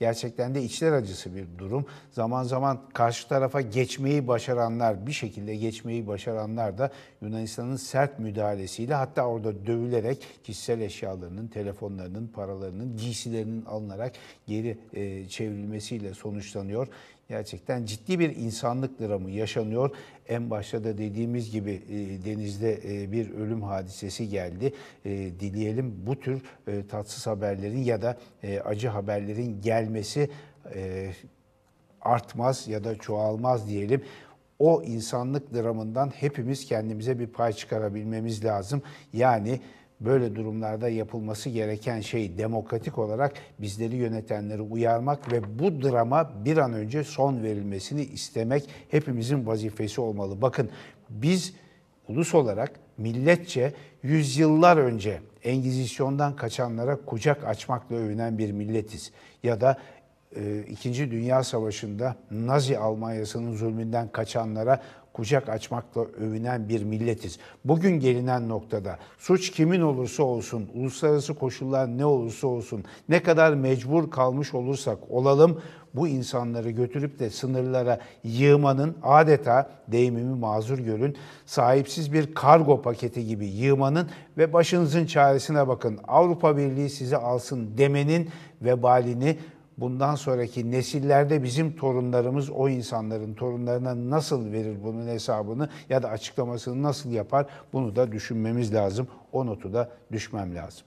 Gerçekten de içler acısı bir durum. Zaman zaman karşı tarafa geçmeyi başaranlar, bir şekilde geçmeyi başaranlar da Yunanistan'ın sert müdahalesiyle hatta orada dövülerek kişisel eşyalarının, telefonlarının, paralarının, giysilerinin alınarak geri e, çevrilmesiyle sonuçlanıyor gerçekten ciddi bir insanlık dramı yaşanıyor. En başta da dediğimiz gibi e, denizde e, bir ölüm hadisesi geldi. E, dileyelim bu tür e, tatsız haberlerin ya da acı haberlerin gelmesi artmaz ya da çoğalmaz diyelim o insanlık dramından hepimiz kendimize bir pay çıkarabilmemiz lazım. Yani böyle durumlarda yapılması gereken şey demokratik olarak bizleri yönetenleri uyarmak ve bu drama bir an önce son verilmesini istemek hepimizin vazifesi olmalı. Bakın biz ulus olarak milletçe yüzyıllar önce Engizisyon'dan kaçanlara kucak açmakla övünen bir milletiz. Ya da e, İkinci Dünya Savaşı'nda Nazi Almanyası'nın zulmünden kaçanlara kucak açmakla övünen bir milletiz. Bugün gelinen noktada suç kimin olursa olsun, uluslararası koşullar ne olursa olsun, ne kadar mecbur kalmış olursak olalım bu insanları götürüp de sınırlara yığmanın adeta deyimimi mazur görün sahipsiz bir kargo paketi gibi yığmanın ve başınızın çaresine bakın Avrupa Birliği sizi alsın demenin vebalini bundan sonraki nesillerde bizim torunlarımız o insanların torunlarına nasıl verir bunun hesabını ya da açıklamasını nasıl yapar bunu da düşünmemiz lazım. O notu da düşmem lazım.